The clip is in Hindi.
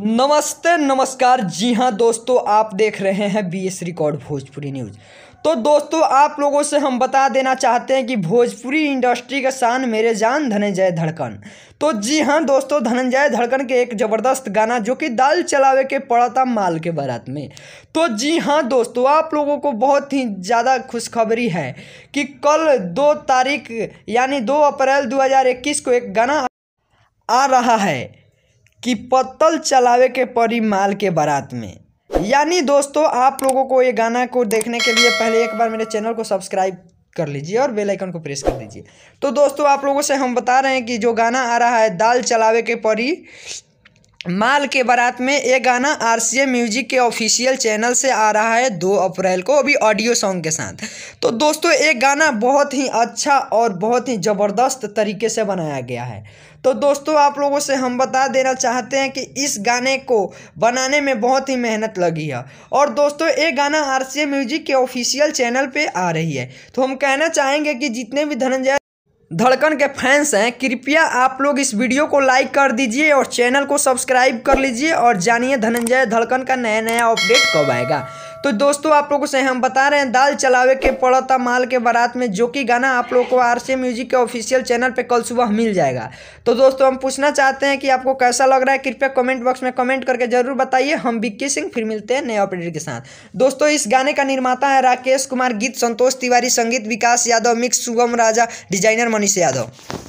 नमस्ते नमस्कार जी हाँ दोस्तों आप देख रहे हैं B S record Bhojpuri news तो दोस्तों आप लोगों से हम बता देना चाहते हैं कि भोजपुरी इंडस्ट्री का शान मेरे जान धनंजय धड़कन तो जी हाँ दोस्तों धनंजय धड़कन के एक ज़बरदस्त गाना जो कि दाल चलावे के पड़ा था माल के बारात में तो जी हाँ दोस्तों आप लोगों को बहुत ही ज़्यादा खुशखबरी है कि कल दो तारीख यानी दो अप्रैल दो को एक गाना आ रहा है कि पत्तल चलावे के परी माल के बारात में यानी दोस्तों आप लोगों को ये गाना को देखने के लिए पहले एक बार मेरे चैनल को सब्सक्राइब कर लीजिए और बेल आइकन को प्रेस कर दीजिए तो दोस्तों आप लोगों से हम बता रहे हैं कि जो गाना आ रहा है दाल चलावे के परी माल के बारात में ये गाना आर सी एम म्यूजिक के ऑफिशियल चैनल से आ रहा है दो अप्रैल को अभी ऑडियो सॉन्ग के साथ तो दोस्तों ये गाना बहुत ही अच्छा और बहुत ही ज़बरदस्त तरीके से बनाया गया है तो दोस्तों आप लोगों से हम बता देना चाहते हैं कि इस गाने को बनाने में बहुत ही मेहनत लगी है और दोस्तों ये गाना आर सी एम म्यूजिक के ऑफिशियल चैनल पर आ रही है तो हम कहना चाहेंगे कि जितने भी धनंजय धड़कन के फैंस हैं कृपया आप लोग इस वीडियो को लाइक कर दीजिए और चैनल को सब्सक्राइब कर लीजिए और जानिए धनंजय धड़कन का नया नया अपडेट कब आएगा तो दोस्तों आप लोगों से हम बता रहे हैं दाल चलावे के पड़ोता माल के बारात में जो कि गाना आप लोग को आर म्यूजिक के ऑफिशियल चैनल पर कल सुबह मिल जाएगा तो दोस्तों हम पूछना चाहते हैं कि आपको कैसा लग रहा है कृपया कमेंट बॉक्स में कमेंट करके जरूर बताइए हम बिक्के सिंह फिर मिलते हैं नए अपडेट के साथ दोस्तों इस गाने का निर्माता है राकेश कुमार गीत संतोष तिवारी संगीत विकास यादव मिक्स शुभम राजा डिजाइनर मनीष यादव